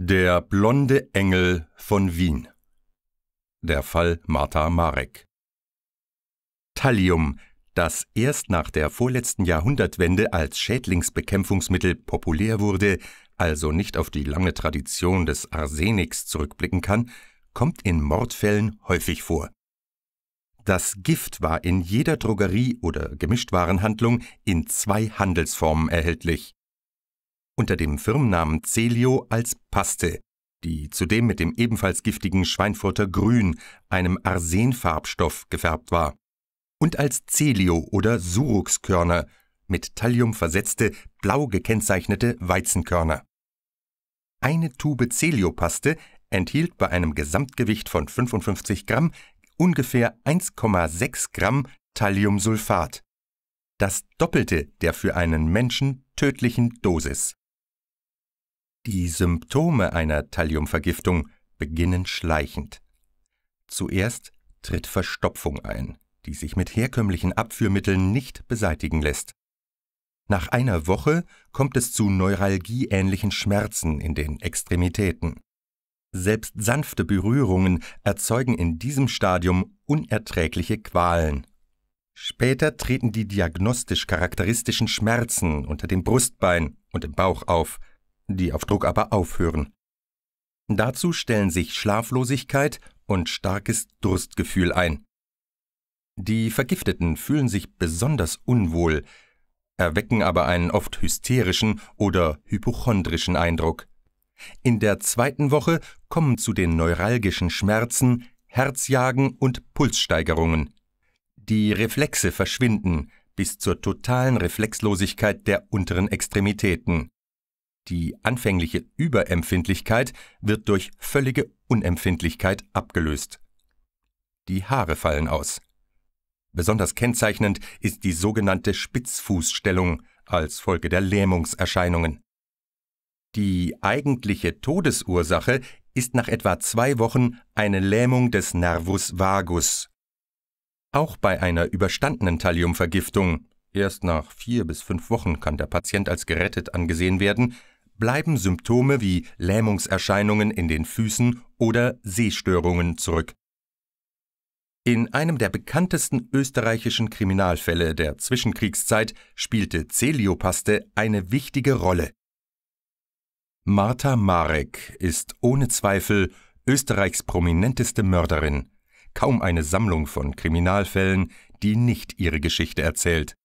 Der blonde Engel von Wien Der Fall Martha Marek Thallium, das erst nach der vorletzten Jahrhundertwende als Schädlingsbekämpfungsmittel populär wurde, also nicht auf die lange Tradition des Arseniks zurückblicken kann, kommt in Mordfällen häufig vor. Das Gift war in jeder Drogerie oder Gemischtwarenhandlung in zwei Handelsformen erhältlich unter dem Firmennamen Celio als Paste, die zudem mit dem ebenfalls giftigen Schweinfurter Grün, einem Arsenfarbstoff, gefärbt war, und als Celio oder Suruxkörner, mit Thallium versetzte, blau gekennzeichnete Weizenkörner. Eine Tube Celio-Paste enthielt bei einem Gesamtgewicht von 55 Gramm ungefähr 1,6 Gramm Thalliumsulfat, das Doppelte der für einen Menschen tödlichen Dosis. Die Symptome einer Thalliumvergiftung beginnen schleichend. Zuerst tritt Verstopfung ein, die sich mit herkömmlichen Abführmitteln nicht beseitigen lässt. Nach einer Woche kommt es zu neuralgieähnlichen Schmerzen in den Extremitäten. Selbst sanfte Berührungen erzeugen in diesem Stadium unerträgliche Qualen. Später treten die diagnostisch charakteristischen Schmerzen unter dem Brustbein und im Bauch auf, die auf Druck aber aufhören. Dazu stellen sich Schlaflosigkeit und starkes Durstgefühl ein. Die Vergifteten fühlen sich besonders unwohl, erwecken aber einen oft hysterischen oder hypochondrischen Eindruck. In der zweiten Woche kommen zu den neuralgischen Schmerzen, Herzjagen und Pulssteigerungen. Die Reflexe verschwinden bis zur totalen Reflexlosigkeit der unteren Extremitäten. Die anfängliche Überempfindlichkeit wird durch völlige Unempfindlichkeit abgelöst. Die Haare fallen aus. Besonders kennzeichnend ist die sogenannte Spitzfußstellung als Folge der Lähmungserscheinungen. Die eigentliche Todesursache ist nach etwa zwei Wochen eine Lähmung des Nervus vagus. Auch bei einer überstandenen Thalliumvergiftung, erst nach vier bis fünf Wochen kann der Patient als gerettet angesehen werden, bleiben Symptome wie Lähmungserscheinungen in den Füßen oder Sehstörungen zurück. In einem der bekanntesten österreichischen Kriminalfälle der Zwischenkriegszeit spielte Celiopaste eine wichtige Rolle. Martha Marek ist ohne Zweifel Österreichs prominenteste Mörderin. Kaum eine Sammlung von Kriminalfällen, die nicht ihre Geschichte erzählt.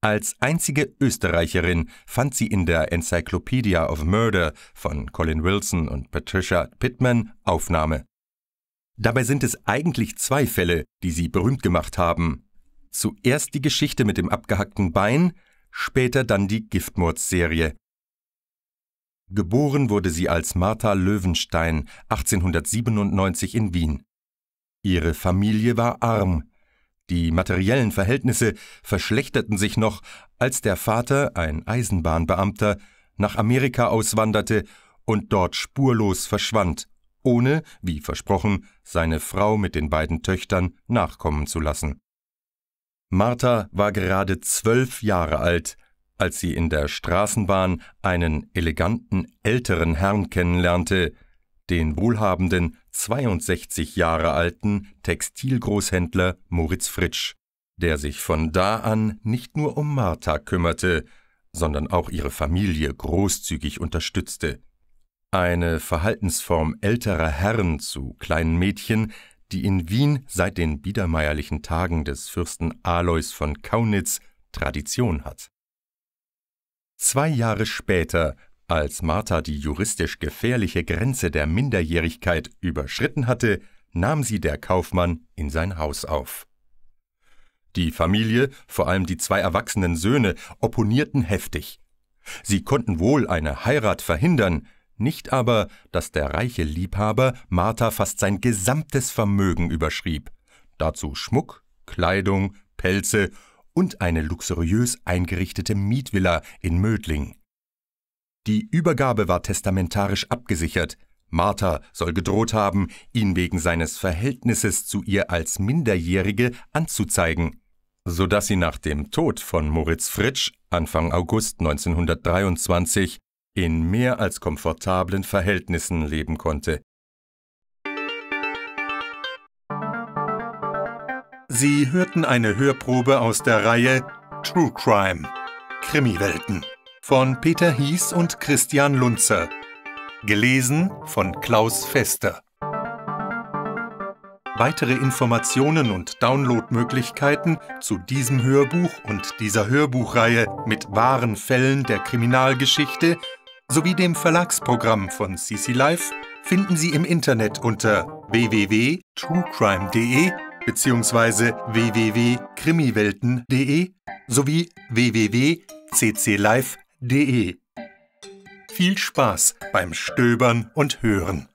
Als einzige Österreicherin fand sie in der Encyclopedia of Murder von Colin Wilson und Patricia Pittman Aufnahme. Dabei sind es eigentlich zwei Fälle, die sie berühmt gemacht haben. Zuerst die Geschichte mit dem abgehackten Bein, später dann die Giftmordserie. Geboren wurde sie als Martha Löwenstein 1897 in Wien. Ihre Familie war arm, die materiellen Verhältnisse verschlechterten sich noch, als der Vater, ein Eisenbahnbeamter, nach Amerika auswanderte und dort spurlos verschwand, ohne, wie versprochen, seine Frau mit den beiden Töchtern nachkommen zu lassen. Martha war gerade zwölf Jahre alt, als sie in der Straßenbahn einen eleganten älteren Herrn kennenlernte, den wohlhabenden, 62 Jahre alten Textilgroßhändler Moritz Fritsch, der sich von da an nicht nur um Martha kümmerte, sondern auch ihre Familie großzügig unterstützte. Eine Verhaltensform älterer Herren zu kleinen Mädchen, die in Wien seit den biedermeierlichen Tagen des Fürsten Alois von Kaunitz Tradition hat. Zwei Jahre später als Martha die juristisch gefährliche Grenze der Minderjährigkeit überschritten hatte, nahm sie der Kaufmann in sein Haus auf. Die Familie, vor allem die zwei erwachsenen Söhne, opponierten heftig. Sie konnten wohl eine Heirat verhindern, nicht aber, dass der reiche Liebhaber Martha fast sein gesamtes Vermögen überschrieb. Dazu Schmuck, Kleidung, Pelze und eine luxuriös eingerichtete Mietvilla in Mödling. Die Übergabe war testamentarisch abgesichert. Martha soll gedroht haben, ihn wegen seines Verhältnisses zu ihr als Minderjährige anzuzeigen, sodass sie nach dem Tod von Moritz Fritsch Anfang August 1923 in mehr als komfortablen Verhältnissen leben konnte. Sie hörten eine Hörprobe aus der Reihe True Crime Krimiwelten von Peter Hies und Christian Lunzer. Gelesen von Klaus Fester. Weitere Informationen und Downloadmöglichkeiten zu diesem Hörbuch und dieser Hörbuchreihe mit wahren Fällen der Kriminalgeschichte sowie dem Verlagsprogramm von CC Live finden Sie im Internet unter www.truecrime.de bzw. www.krimiwelten.de sowie www.cclife.de www.ftf.de. Viel Spaß beim Stöbern und Hören!